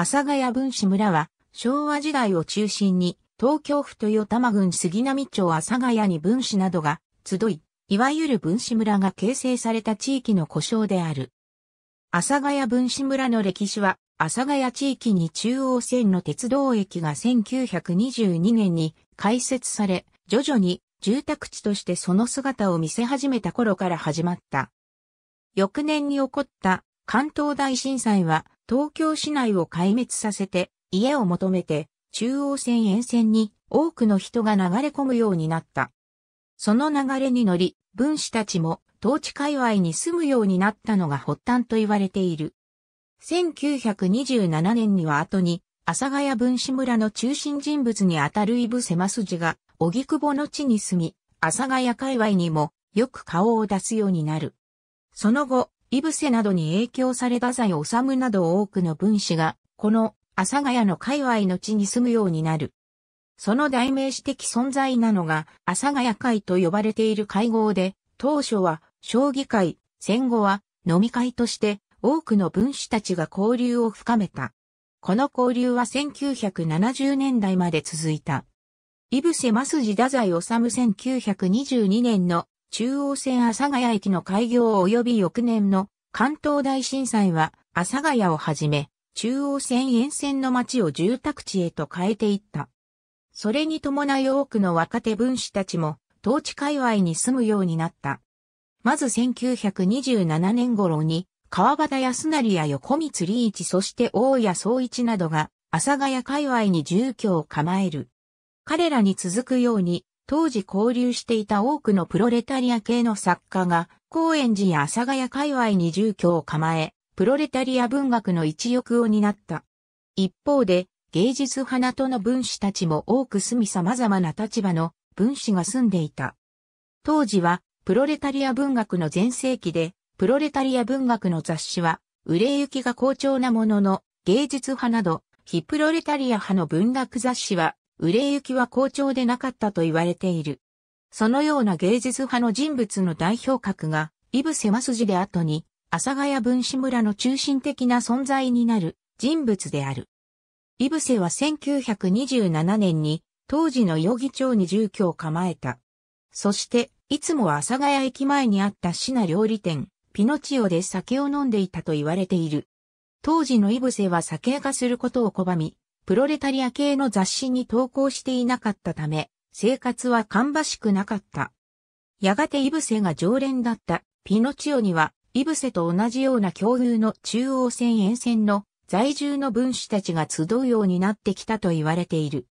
阿佐ヶ谷分子村は、昭和時代を中心に、東京府豊玉郡杉並町阿佐ヶ谷に分子などが集い、いわゆる分子村が形成された地域の故障である。阿佐ヶ谷分子村の歴史は、阿佐ヶ谷地域に中央線の鉄道駅が1922年に開設され、徐々に住宅地としてその姿を見せ始めた頃から始まった。翌年に起こった関東大震災は東京市内を壊滅させて、家を求めて、中央線沿線に多くの人が流れ込むようになった。その流れに乗り、分子たちも統治界隈に住むようになったのが発端と言われている。1927年には後に、阿佐ヶ谷分子村の中心人物にあたるイブ・セマスジが、荻窪の地に住み、阿佐ヶ谷界隈にもよく顔を出すようになる。その後、イブセなどに影響され太宰治など多くの文士が、この阿佐ヶ谷の界隈の地に住むようになる。その代名詞的存在なのが、阿佐ヶ谷会と呼ばれている会合で、当初は将棋会、戦後は飲み会として多くの分子たちが交流を深めた。この交流は1970年代まで続いた。イブセ・マスジ・太宰治1922年の中央線阿佐ヶ谷駅の開業及び翌年の関東大震災は阿佐ヶ谷をはじめ、中央線沿線の街を住宅地へと変えていった。それに伴い多くの若手分子たちも、当地界隈に住むようになった。まず1927年頃に、川端康成や横光理一そして大谷総一などが、阿佐ヶ谷界隈に住居を構える。彼らに続くように、当時交流していた多くのプロレタリア系の作家が、高円寺や阿佐ヶ谷界隈に住居を構え、プロレタリア文学の一翼を担った。一方で、芸術派なとの分子たちも多く住み様々な立場の分子が住んでいた。当時は、プロレタリア文学の全盛期で、プロレタリア文学の雑誌は、売れ行きが好調なものの、芸術派など、非プロレタリア派の文学雑誌は、売れ行きは好調でなかったと言われている。そのような芸術派の人物の代表格が、イブセマスジで後に、阿佐ヶ谷分子村の中心的な存在になる人物である。イブセは1927年に当時の余儀町に住居を構えた。そして、いつも阿佐ヶ谷駅前にあった市内料理店、ピノチオで酒を飲んでいたと言われている。当時のイブセは酒がすることを拒み、プロレタリア系の雑誌に投稿していなかったため、生活は芳しくなかった。やがてイブセが常連だったピノチオには、イブセと同じような境遇の中央線沿線の在住の分子たちが集うようになってきたと言われている。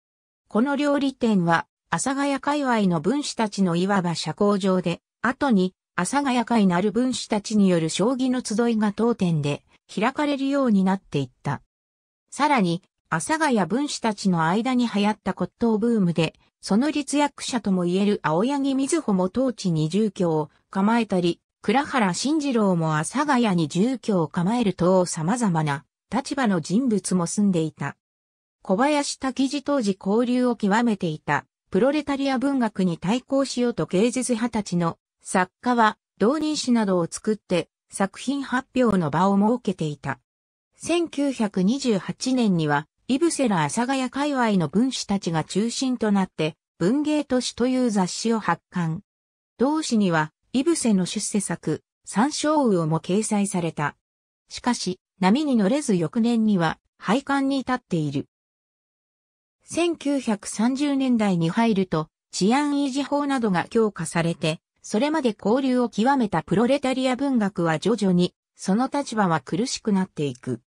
この料理店は、阿佐ヶ谷界隈の分子たちのいわば社交場で、後に、阿佐ヶ谷界なる分子たちによる将棋の集いが当店で開かれるようになっていった。さらに、阿佐ヶ谷文士たちの間に流行った骨董ブームで、その立役者とも言える青柳瑞穂も当地に住居を構えたり、倉原慎次郎も阿佐ヶ谷に住居を構えると様々な立場の人物も住んでいた。小林滝次当時交流を極めていた、プロレタリア文学に対抗しようと芸術派たちの作家は同人誌などを作って作品発表の場を設けていた。1928年にはイブセラ阿佐ヶ谷界隈の文士たちが中心となって、文芸都市という雑誌を発刊。同誌には、イブセの出世作、三章魚も掲載された。しかし、波に乗れず翌年には、廃刊に至っている。1930年代に入ると、治安維持法などが強化されて、それまで交流を極めたプロレタリア文学は徐々に、その立場は苦しくなっていく。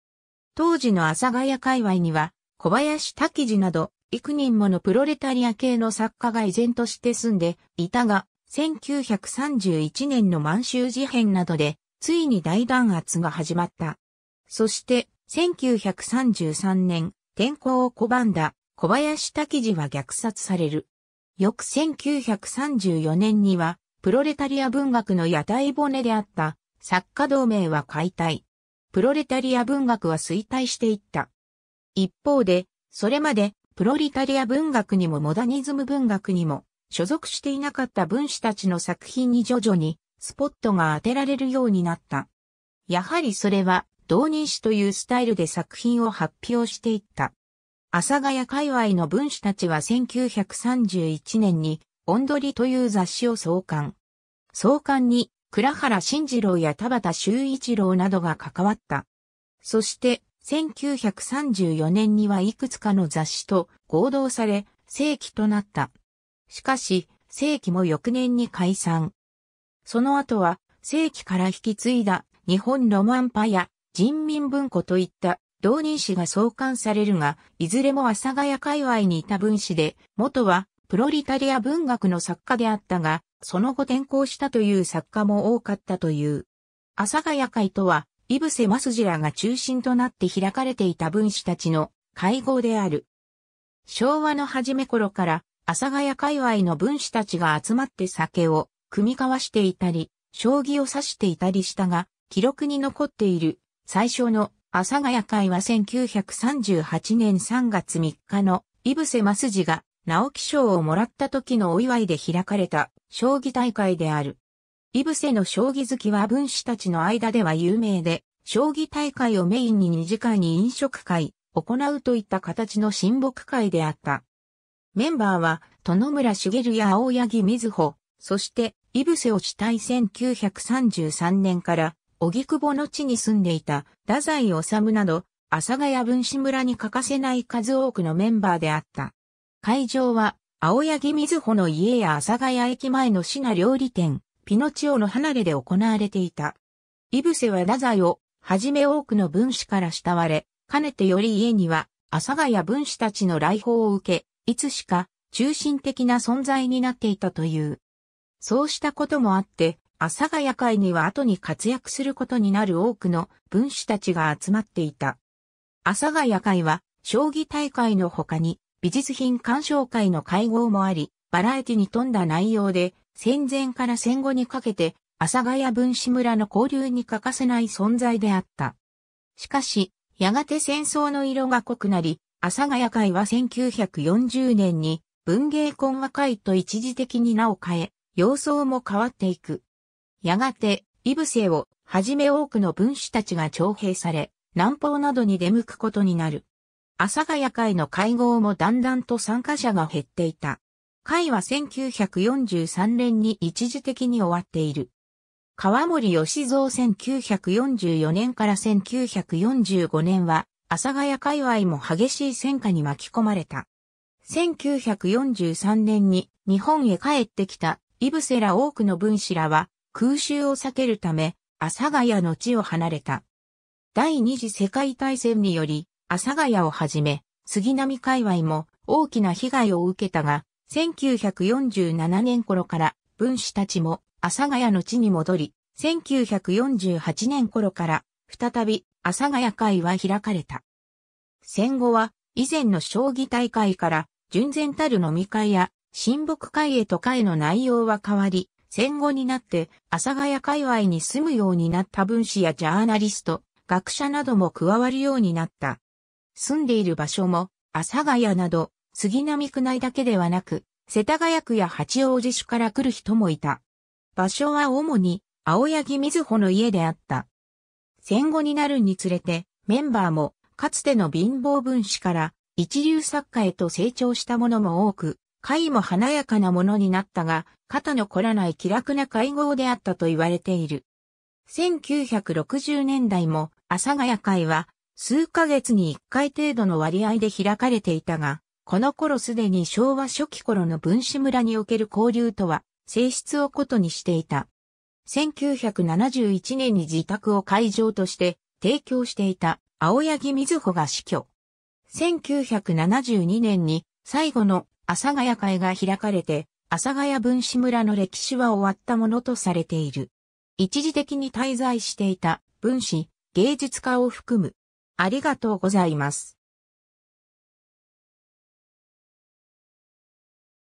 当時の阿佐ヶ谷界隈には、小林滝次など、幾人ものプロレタリア系の作家が依然として住んでいたが、1931年の満州事変などで、ついに大弾圧が始まった。そして、1933年、天候を拒んだ小林滝次は虐殺される。翌1934年には、プロレタリア文学の屋台骨であった作家同盟は解体。プロレタリア文学は衰退していった。一方で、それまで、プロレタリア文学にもモダニズム文学にも、所属していなかった文士たちの作品に徐々に、スポットが当てられるようになった。やはりそれは、同人誌というスタイルで作品を発表していった。阿佐ヶ谷界隈の文士たちは1931年に、オンドリという雑誌を創刊。創刊に、倉原慎次郎や田畑修一郎などが関わった。そして、1934年にはいくつかの雑誌と合同され、正規となった。しかし、正規も翌年に解散。その後は、正規から引き継いだ日本ロマンパや人民文庫といった同人誌が創刊されるが、いずれも阿佐ヶ谷界隈にいた文誌で、元はプロリタリア文学の作家であったが、その後転校したという作家も多かったという。阿佐ヶ谷会とは、イブセ・マスジらが中心となって開かれていた分子たちの会合である。昭和の初め頃から、阿佐ヶ谷界隈の分子たちが集まって酒を、組み交わしていたり、将棋を指していたりしたが、記録に残っている、最初の阿佐ヶ谷会は1938年3月3日の、イブセ・マスジが直木賞をもらった時のお祝いで開かれた将棋大会である。イブセの将棋好きは文士たちの間では有名で、将棋大会をメインに2時間に飲食会、行うといった形の親睦会であった。メンバーは、殿村茂や青柳瑞穂、そして、イブセを主体1933年から、荻窪の地に住んでいた、太宰治など、阿佐ヶ谷文士村に欠かせない数多くのメンバーであった。会場は、青柳瑞穂の家や阿佐ヶ谷駅前の市料理店、ピノチオの離れで行われていた。イブセは太宰を、はじめ多くの文士から慕われ、かねてより家には、阿佐ヶ谷文士たちの来訪を受け、いつしか、中心的な存在になっていたという。そうしたこともあって、阿佐ヶ谷会には後に活躍することになる多くの文士たちが集まっていた。阿佐ヶ谷会は、将棋大会の他に、美術品鑑賞会の会合もあり、バラエティに富んだ内容で、戦前から戦後にかけて、阿佐ヶ谷分子村の交流に欠かせない存在であった。しかし、やがて戦争の色が濃くなり、阿佐ヶ谷会は1940年に文芸懇和会と一時的に名を変え、様相も変わっていく。やがて、イブセをはじめ多くの分子たちが徴兵され、南方などに出向くことになる。阿佐ヶ谷会の会合もだんだんと参加者が減っていた。会は1943年に一時的に終わっている。川森義蔵1944年から1945年は、阿佐ヶ谷界隈も激しい戦火に巻き込まれた。1943年に日本へ帰ってきたイブセら多くの分子らは空襲を避けるため阿佐ヶ谷の地を離れた。第二次世界大戦により阿佐ヶ谷をはじめ、杉並界隈も大きな被害を受けたが、1947年頃から分子たちも阿佐ヶ谷の地に戻り、1948年頃から再び阿佐ヶ谷会は開かれた。戦後は以前の将棋大会から純然たる飲み会や親睦会へと会の内容は変わり、戦後になって阿佐ヶ谷界隈に住むようになった分子やジャーナリスト、学者なども加わるようになった。住んでいる場所も、阿佐ヶ谷など、杉並区内だけではなく、世田谷区や八王子市から来る人もいた。場所は主に、青柳瑞穂の家であった。戦後になるにつれて、メンバーも、かつての貧乏分子から、一流作家へと成長したものも多く、会も華やかなものになったが、肩の凝らない気楽な会合であったと言われている。1960年代も、阿佐ヶ谷会は、数ヶ月に一回程度の割合で開かれていたが、この頃すでに昭和初期頃の分子村における交流とは性質を異にしていた。1971年に自宅を会場として提供していた青柳瑞穂が死去。1972年に最後の阿佐ヶ谷会が開かれて、阿佐ヶ谷分子村の歴史は終わったものとされている。一時的に滞在していた分子、芸術家を含むありがとうございます。